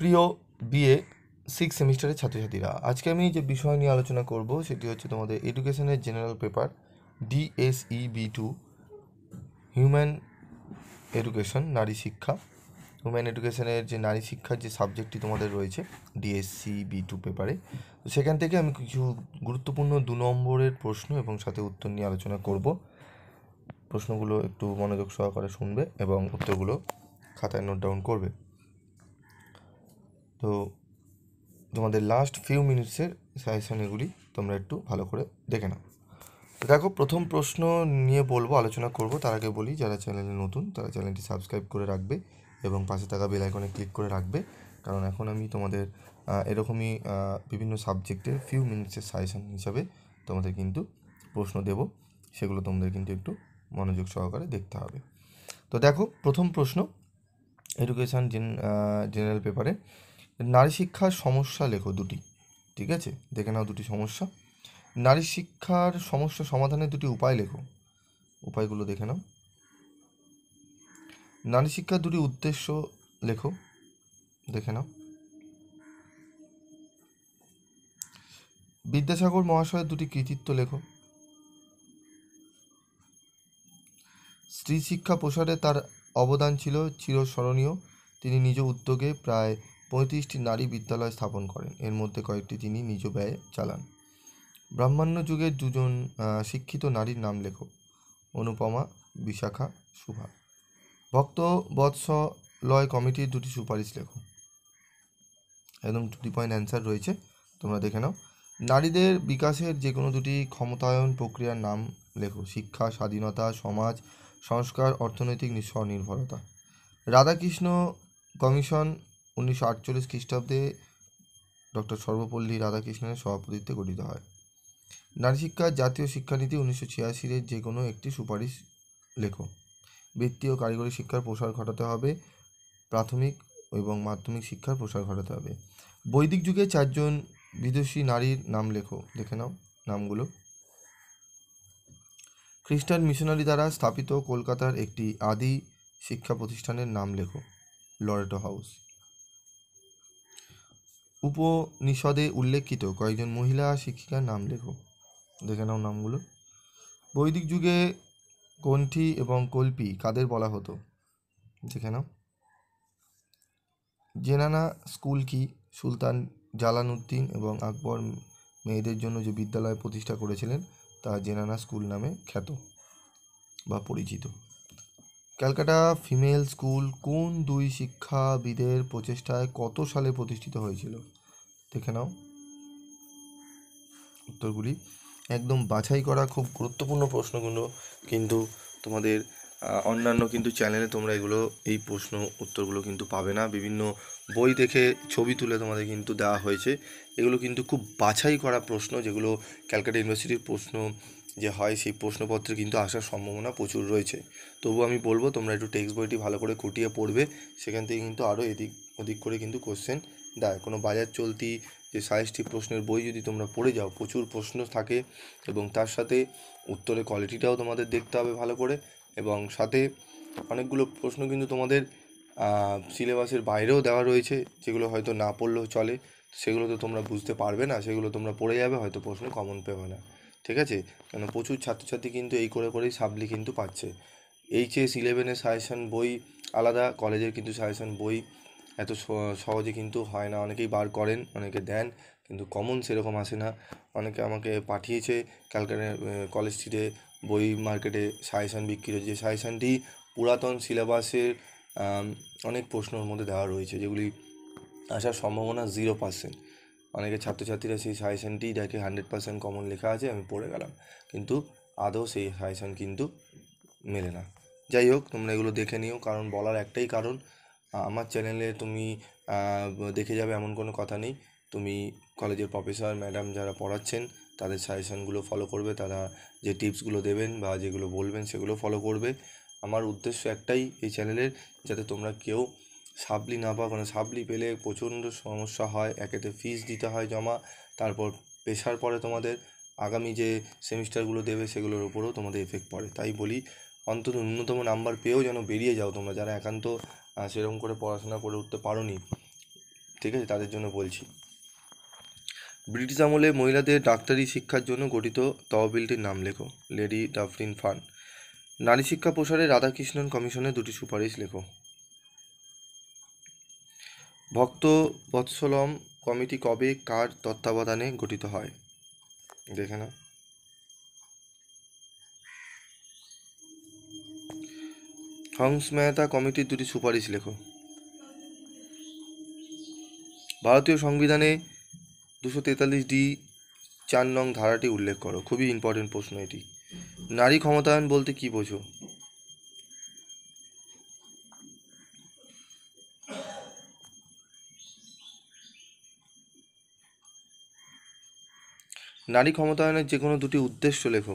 প্রিয় BA six সেমিস্টারের ছাত্রছাত্রীরা আজকে আমি যে বিষয় নিয়ে আলোচনা করব সেটি হচ্ছে তোমাদের এডুকেশনের general paper DSE B two human education নারী শিক্ষা হিউম্যান এডুকেশনের যে নারী শিক্ষার যে সাবজেক্টটি তোমাদের রয়েছে ডিএসসি বি টু পেপারে তো সেখান থেকে আমি কিছু গুরুত্বপূর্ণ দু নম্বরের প্রশ্ন এবং সাথে উত্তর নিয়ে আলোচনা করব প্রশ্নগুলো একটু মনোযোগ সহকারে শুনবে এবং উত্তরগুলো খাতায় নোট ডাউন করবে তো তোমাদের লাস্ট ফিউ মিনিটসের সাজেশন এগুলি তোমরা একটু ভালো করে দেখে নাও তো দেখো প্রথম প্রশ্ন নিয়ে বলবো আলোচনা করব তার আগে বলি যারা চ্যানেলে নতুন তারা চ্যানেলটি সাবস্ক্রাইব করে রাখবে এবং পাশে থাকা বেল আইকনে ক্লিক করে রাখবে কারণ এখন আমি তোমাদের এরকমই বিভিন্ন সাবজেক্টের ফিউ মিনিটসের সাজেশন হিসাবে তোমাদের কিন্তু প্রশ্ন দেব সেগুলো তোমাদের কিন্তু একটু মনোযোগ সহকারে দেখতে হবে তো দেখো প্রথম প্রশ্ন এডুকেশান জেনারেল পেপারে নারী শিক্ষার সমস্যা লেখো দুটি ঠিক আছে দেখে নাও দুটি সমস্যা নারী শিক্ষার সমস্যা সমাধানের দুটি উপায় লেখো উপায়গুলো দেখে নাও নারী শিক্ষার দুটি উদ্দেশ্য লেখো দেখে নাও বিদ্যাসাগর মহাশয়ের দুটি কৃতিত্ব লেখো স্ত্রী শিক্ষা প্রসারে তার অবদান ছিল চিরস্মরণীয় তিনি নিজ উদ্যোগে প্রায় পঁয়ত্রিশটি নারী বিদ্যালয় স্থাপন করেন এর মধ্যে কয়েকটি তিনি নিজ ব্যয়ে চালান ব্রাহ্মণ্য যুগের দুজন শিক্ষিত নারীর নাম লেখক অনুপমা বিশাখা সুভা ভক্ত বৎসলয় কমিটির দুটি সুপারিশ লেখো একদম দুটি পয়েন্ট অ্যান্সার রয়েছে তোমরা দেখে নাও নারীদের বিকাশের যে কোনো দুটি ক্ষমতায়ন প্রক্রিয়ার নাম লেখো শিক্ষা স্বাধীনতা সমাজ সংস্কার অর্থনৈতিক স্বনির্ভরতা রাধাকৃষ্ণ কমিশন উনিশশো আটচল্লিশ খ্রিস্টাব্দে ডক্টর সর্বপল্লী রাধাকৃষ্ণের সভাপতিত্বে গঠিত হয় নারী শিক্ষা জাতীয় শিক্ষানীতি উনিশশো ছিয়াশির যে কোনো একটি সুপারিশ লেখ বৃত্তি ও কারিগরি শিক্ষার প্রসার ঘটাতে হবে প্রাথমিক এবং মাধ্যমিক শিক্ষার প্রসার ঘটাতে হবে বৈদিক যুগে চারজন বিদেশি নারীর নাম লেখো দেখে নাও নামগুলো খ্রিস্টান মিশনারি দ্বারা স্থাপিত কলকাতার একটি আদি শিক্ষা প্রতিষ্ঠানের নাম লেখো লরেটো হাউস উপনিষদে উল্লেখিত কয়েকজন মহিলা শিক্ষিকার নাম লেখো দেখে নাও নামগুলো বৈদিক যুগে কণ্ঠি এবং কল্পি কাদের বলা হতো দেখে নাও জেনানা স্কুল কি সুলতান জালানুদ্দিন এবং আকবর মেয়েদের জন্য যে বিদ্যালয় প্রতিষ্ঠা করেছিলেন তা জেনানা স্কুল নামে খ্যাত বা পরিচিত ক্যালকাটা ফিমেল স্কুল কোন দুই শিক্ষাবিদের প্রচেষ্টায় কত সালে প্রতিষ্ঠিত হয়েছিল দেখে নাও উত্তরগুলি একদম বাছাই করা খুব গুরুত্বপূর্ণ প্রশ্নগুলো কিন্তু তোমাদের অন্যান্য কিন্তু চ্যানেলে তোমরা এগুলো এই প্রশ্ন উত্তরগুলো কিন্তু পাবে না বিভিন্ন বই দেখে ছবি তুলে তোমাদের কিন্তু দেওয়া হয়েছে এগুলো কিন্তু খুব বাছাই করা প্রশ্ন যেগুলো ক্যালকাটা ইউনিভার্সিটির প্রশ্ন যে হয় সেই প্রশ্নপত্রে কিন্তু আসার সম্ভাবনা প্রচুর রয়েছে তবু আমি বলবো তোমরা একটু টেক্সট বইটি ভালো করে খুটিয়ে পড়বে সেখান থেকে কিন্তু আরও এদিক ওদিক করে কিন্তু কোশ্চেন দেয় কোনো বাজার চলতি যে সাইজটি প্রশ্নের বই যদি তোমরা পড়ে যাও প্রচুর প্রশ্ন থাকে এবং তার সাথে উত্তরের কোয়ালিটিটাও তোমাদের দেখতে হবে ভালো করে এবং সাথে অনেকগুলো প্রশ্ন কিন্তু তোমাদের সিলেবাসের বাইরেও দেওয়া রয়েছে যেগুলো হয়তো না পড়লেও চলে সেগুলো তো তোমরা বুঝতে পারবে না সেগুলো তোমরা পড়ে যাবে হয়তো প্রশ্ন কমন পেবে না ঠিক আছে কেন প্রচুর ছাত্রছাত্রী কিন্তু এই করে করেই সাবলি কিন্তু পাচ্ছে এইচএস ইলেভেনের সাজেশন বই আলাদা কলেজের কিন্তু সাজেশন বই এত সহজে কিন্তু হয় না অনেকেই বার করেন অনেকে দেন কিন্তু কমন সেরকম আসে না অনেকে আমাকে পাঠিয়েছে ক্যালকাটা কলেজ স্ট্রিটে বই মার্কেটে সাজেশন বিক্রি হয়েছে সাজেশনটি পুরাতন সিলেবাসের অনেক প্রশ্নের মধ্যে দেওয়া রয়েছে যেগুলি আসার সম্ভাবনা জিরো পার্সেন্ট অনেকে ছাত্রছাত্রীরা সেই সাজেশনটি দেখে হান্ড্রেড পার্সেন্ট কমন লেখা আছে আমি পড়ে গেলাম কিন্তু আদৌ সেই সাজেশন কিন্তু মেলে না যাই হোক তোমরা এগুলো দেখে নিও কারণ বলার একটাই কারণ আমার চ্যানেলে তুমি দেখে যাবে এমন কোনো কথা নেই তুমি কলেজের প্রফেসর ম্যাডাম যারা পড়াচ্ছেন তাদের সাজেশনগুলো ফলো করবে তারা যে টিপসগুলো দেবেন বা যেগুলো বলবেন সেগুলো ফলো করবে আমার উদ্দেশ্য একটাই এই চ্যানেলের যাতে তোমরা কেউ সাবলি না পাওয়ার কারণে সাবলি পেলে প্রচণ্ড সমস্যা হয় একেতে ফিস দিতে হয় জমা তারপর পেশার পরে তোমাদের আগামী যে সেমিস্টারগুলো দেবে সেগুলোর উপরেও তোমাদের এফেক্ট পড়ে তাই বলি অন্তত ন্যূনতম নাম্বার পেয়েও যেন বেরিয়ে যাও তোমরা যারা একান্ত সেরকম করে পড়াশোনা করে উঠতে পারো নি ঠিক আছে তাদের জন্য বলছি ব্রিটিশ আমলে মহিলাদের ডাক্তারি শিক্ষার জন্য গঠিত তহবিলটির নাম লেখো লেডি ডাফরিন ফান নারী শিক্ষা প্রসারে রাধাকৃষ্ণন কমিশনের দুটি সুপারিশ লেখো ভক্ত বৎসলম কমিটি কবে কার তত্ত্বাবধানে গঠিত হয় দেখে না হংস মেহতা কমিটির দুটি সুপারিশ লেখো ভারতীয় সংবিধানে দুশো তেতাল্লিশ ডি চার নং ধারাটি উল্লেখ করো খুবই ইম্পর্টেন্ট প্রশ্ন এটি নারী ক্ষমতায়ন বলতে কী বোঝো নারী ক্ষমতায়নের যে কোনো দুটি উদ্দেশ্য লেখো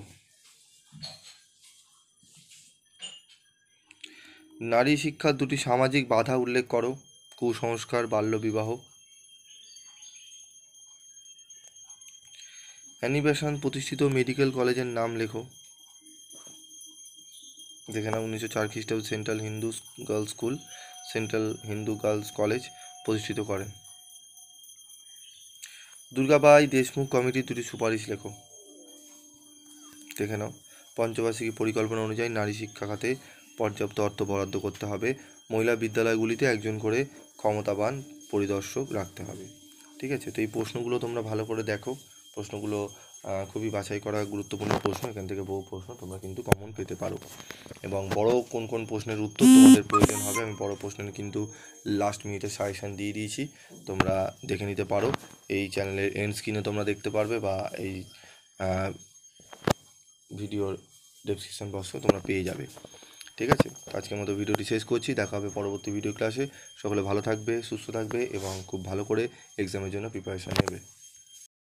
নারী শিক্ষার দুটি সামাজিক বাধা উল্লেখ করো কুসংস্কার বাল্যবিবাহ অ্যানিবেশন প্রতিষ্ঠিত মেডিকেল কলেজের নাম লেখো যেখানে উনিশশো চার খ্রিস্টাব্দ central Hindu girls school central Hindu girls college প্রতিষ্ঠিত করেন দুর্গাবাই দেশমুখ কমিটির দুটি সুপারিশ লেখো দেখে নাও পঞ্চবার্ষিকী পরিকল্পনা অনুযায়ী নারী শিক্ষা খাতে পর্যাপ্ত অর্থ বরাদ্দ করতে হবে মহিলা বিদ্যালয়গুলিতে একজন করে ক্ষমতাবান পরিদর্শক রাখতে হবে ঠিক আছে তো এই প্রশ্নগুলো তোমরা ভালো করে দেখো প্রশ্নগুলো খুবই বাছাই করা গুরুত্বপূর্ণ প্রশ্ন এখান থেকে বহু প্রশ্ন তোমরা কিন্তু কমন পেতে পারো এবং বড় কোন কোন প্রশ্নের উত্তর তোমাদের প্রয়োজন হবে আমি বড় প্রশ্নের কিন্তু লাস্ট মিনিটে সাজেশান দিয়ে দিয়েছি তোমরা দেখে নিতে পারো এই চ্যানেলের এন্ড স্ক্রিনে তোমরা দেখতে পারবে বা এই ভিডিওর ডেসক্রিপশন বক্সে তোমরা পেয়ে যাবে ঠিক আছে আজকের মতো ভিডিওটি শেষ করছি দেখা হবে পরবর্তী ভিডিও ক্লাসে সকলে ভালো থাকবে সুস্থ থাকবে এবং খুব ভালো করে এক্সামের জন্য প্রিপারেশান নেবে